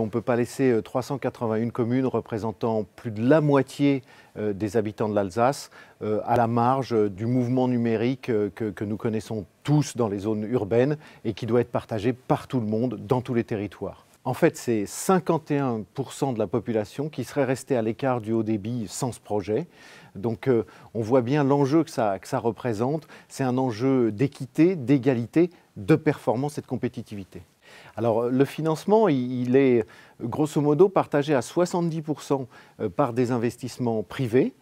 On ne peut pas laisser 381 euh, communes représentant plus de la moitié euh, des habitants de l'Alsace euh, à la marge du mouvement numérique que, nous connaissons tous dans les zones urbaines et qui doit être partagé par tout le monde, dans tous les territoires. En fait, c'est 51% de la population qui serait restée à l'écart du haut débit sans ce projet. Donc euh, on voit bien l'enjeu que ça, que ça représente. C'est un enjeu d'équité, d'égalité, de performance et de compétitivité. Alors le financement, il est grosso modo partagé à 70% euh, par des investissements privés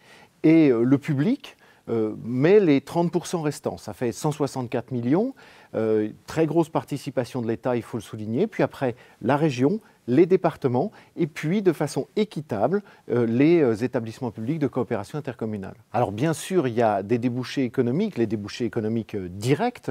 et euh, le public, euh, mais les 30% restants, ça fait 164 millions. Euh, très grosse participation de l'État, il faut le souligner. Puis après, la région, les départements et puis de façon équitable euh, les établissements publics de coopération intercommunale. Alors bien sûr, il y a des débouchés économiques, les débouchés économiques directs,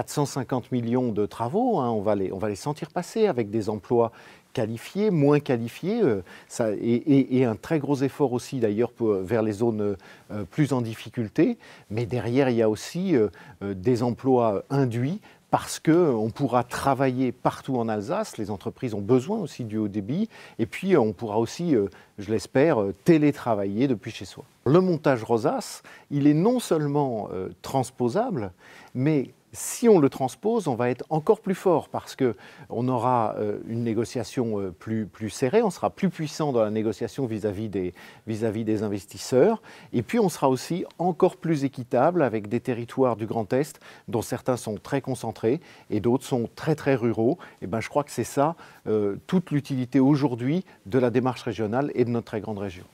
450 millions de travaux, hein, on, va les, sentir passer avec des emplois qualifiés, moins qualifiés, euh, ça, et, un très gros effort aussi d'ailleurs vers les zones euh, plus en difficulté. Mais derrière, il y a aussi euh, des emplois induits parce qu'on pourra travailler partout en Alsace, les entreprises ont besoin aussi du haut débit, et puis on pourra aussi, je l'espère, télétravailler depuis chez soi. Le montage Rosas, il est non seulement transposable, mais si on le transpose, on va être encore plus fort parce qu'on aura euh, une négociation euh, plus, serrée, on sera plus puissant dans la négociation vis-à-vis des, investisseurs, et puis on sera aussi encore plus équitable avec des territoires du Grand Est dont certains sont très concentrés et d'autres sont très très ruraux. Et ben, je crois que c'est ça euh, toute l'utilité aujourd'hui de la démarche régionale et de notre très grande région.